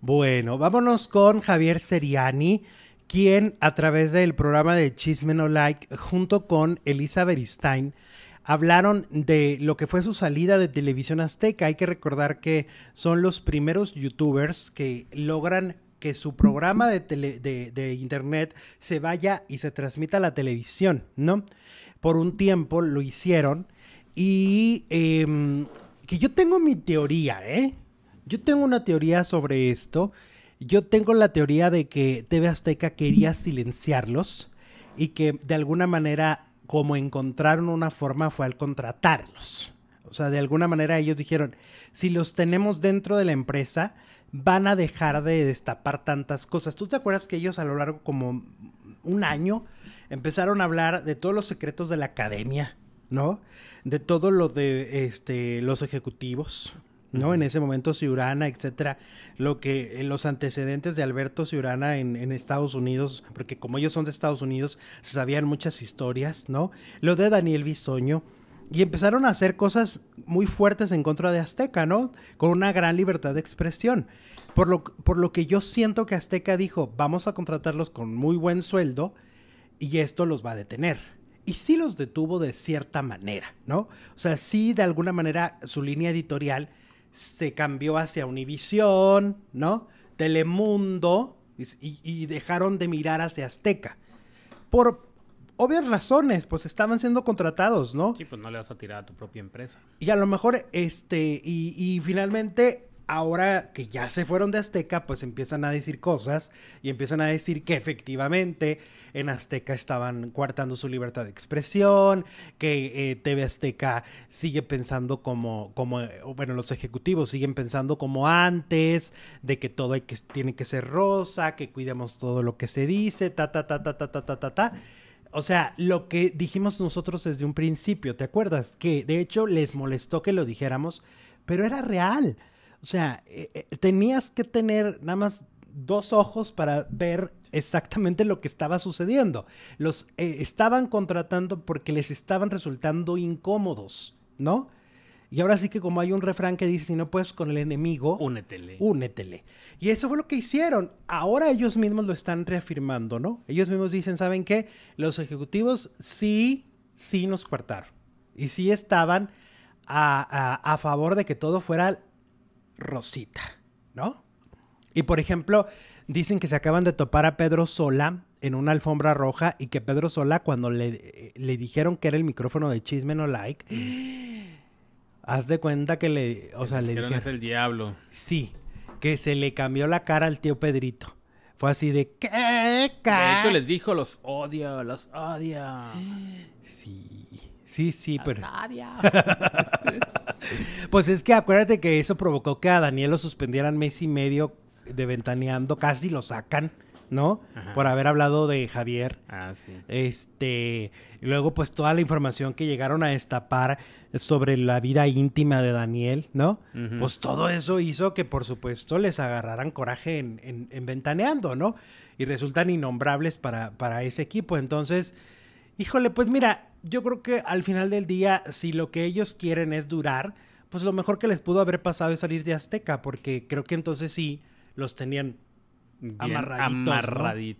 Bueno, vámonos con Javier Seriani, quien a través del programa de Chisme No Like, junto con Elisa Stein, hablaron de lo que fue su salida de televisión azteca. Hay que recordar que son los primeros youtubers que logran que su programa de, internet se vaya y se transmita a la televisión, ¿no? Por un tiempo lo hicieron y em, que yo tengo mi teoría, ¿eh? Yo tengo una teoría sobre esto. Yo tengo la teoría de que TV Azteca quería silenciarlos y que de alguna manera, como encontraron una forma, fue al contratarlos. O sea, de alguna manera ellos dijeron, si los tenemos dentro de la empresa, van a dejar de destapar tantas cosas. ¿Tú te acuerdas que ellos a lo largo como un año empezaron a hablar de todos los secretos de la academia, ¿no? De todo lo de este, los ejecutivos, ¿no? En ese momento Ciurana, etcétera, lo que eh, los antecedentes de Alberto Ciurana en, Estados Unidos, porque como ellos son de Estados Unidos, sabían muchas historias, ¿no? Lo de Daniel Bisoño. Y empezaron a hacer cosas muy fuertes en contra de Azteca, ¿no? Con una gran libertad de expresión. Por lo, por lo que yo siento que Azteca dijo, vamos a contratarlos con muy buen sueldo y esto los va a detener y sí los detuvo de cierta manera, ¿no? O sea, sí de alguna manera su línea editorial se cambió hacia Univisión, ¿no? Telemundo y, dejaron de mirar hacia Azteca. Por obvias razones, pues estaban siendo contratados, ¿no? Sí, pues no le vas a tirar a tu propia empresa. Y a lo mejor, este, y finalmente ahora que ya se fueron de Azteca, pues empiezan a decir cosas y empiezan a decir que efectivamente en Azteca estaban coartando su libertad de expresión, que eh, TV Azteca sigue pensando como, bueno, los ejecutivos siguen pensando como antes, de que todo tiene que ser rosa, que cuidemos todo lo que se dice, ta, ta, ta, ta, ta, ta, ta, ta, ta. O sea, lo que dijimos nosotros desde un principio, ¿te acuerdas? Que de hecho les molestó que lo dijéramos, pero era real. O sea, eh, eh, tenías que tener nada más dos ojos para ver exactamente lo que estaba sucediendo. Los eh, estaban contratando porque les estaban resultando incómodos, ¿no? Y ahora sí que como hay un refrán que dice, si no puedes con el enemigo, únetele. Únetele. Y eso fue lo que hicieron. Ahora ellos mismos lo están reafirmando, ¿no? Ellos mismos dicen, ¿saben qué? Los ejecutivos sí, sí nos cuartaron Y sí estaban a favor de que todo fuera Rosita, ¿no? Y por ejemplo, dicen que se acaban de topar a Pedro Sola en una alfombra roja y que Pedro Sola cuando le, eh, le dijeron que era el micrófono de Chisme No Like, haz de cuenta que le, o sea, le dijeron es el diablo. Sí, que se le cambió la cara al tío Pedrito. Fue así de ¿qué? De hecho, les dijo, los odio, los odio. Sí, sí, sí, pero... pues es que acuérdate que eso provocó que a Daniel lo suspendieran mes y medio de ventaneando, casi lo sacan. ¿no? Por haber hablado de Javier. Ah, sí. Este, luego pues toda la información que llegaron a destapar sobre la vida íntima de Daniel, ¿no? Pues todo eso hizo que por supuesto les agarraran coraje en, ventaneando, ¿no? Y resultan innombrables para, para ese equipo. Entonces, híjole, pues mira, yo creo que al final del día, si lo que ellos quieren es durar, pues lo mejor que les pudo haber pasado es salir de Azteca, porque creo que entonces sí los tenían Bien amarradito. amarradito.